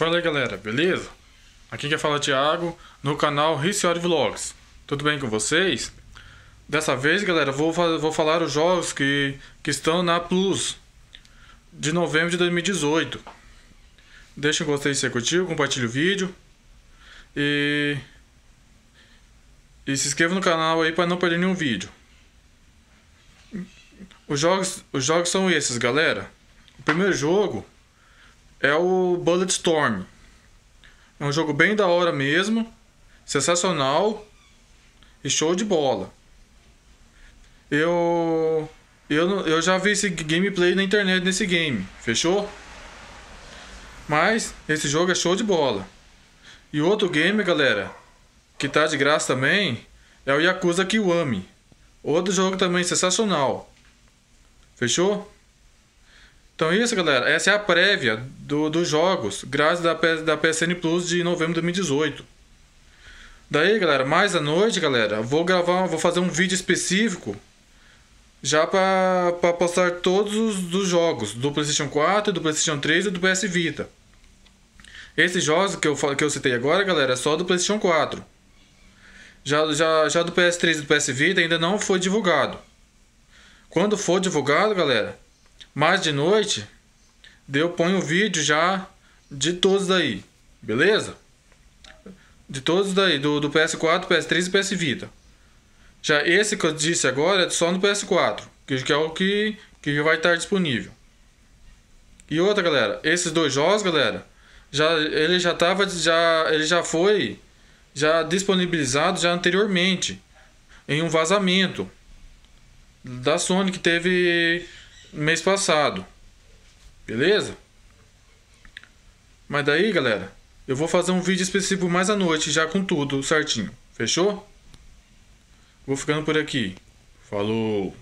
Fala aí galera, beleza? Aqui quem fala é Thiago, no canal Riciori Vlogs. Tudo bem com vocês? Dessa vez galera, vou, vou falar os jogos que, que estão na Plus de novembro de 2018. Deixa um gostei se curtiu, compartilhe o vídeo e, e se inscreva no canal aí para não perder nenhum vídeo. Os jogos, os jogos são esses galera. O primeiro jogo é o Bulletstorm. É um jogo bem da hora mesmo, sensacional e show de bola. Eu eu, eu já vi esse gameplay na internet nesse game, fechou? Mas esse jogo é show de bola. E outro game, galera, que tá de graça também, é o Yakuza Kiwami. Outro jogo também sensacional. Fechou? Então é isso, galera. Essa é a prévia do, dos jogos, graças da, da PSN Plus de novembro de 2018. Daí, galera, mais à noite, galera, vou gravar, vou fazer um vídeo específico já para postar todos os dos jogos do PlayStation 4, do PlayStation 3 e do PS Vita. Esses jogos que eu, que eu citei agora, galera, é só do PlayStation 4. Já, já, já do PS3 e do PS Vita ainda não foi divulgado. Quando for divulgado, galera, mas de noite, eu ponho o vídeo já de todos daí, beleza? De todos daí, do, do PS4, PS3 e PS Vita. Já esse que eu disse agora é só no PS4, que é o que, que vai estar disponível. E outra, galera, esses dois jogos, galera, já ele já tava já ele já foi já disponibilizado já anteriormente em um vazamento da Sony que teve mês passado. Beleza? Mas daí, galera, eu vou fazer um vídeo específico mais à noite, já com tudo certinho. Fechou? Vou ficando por aqui. Falou!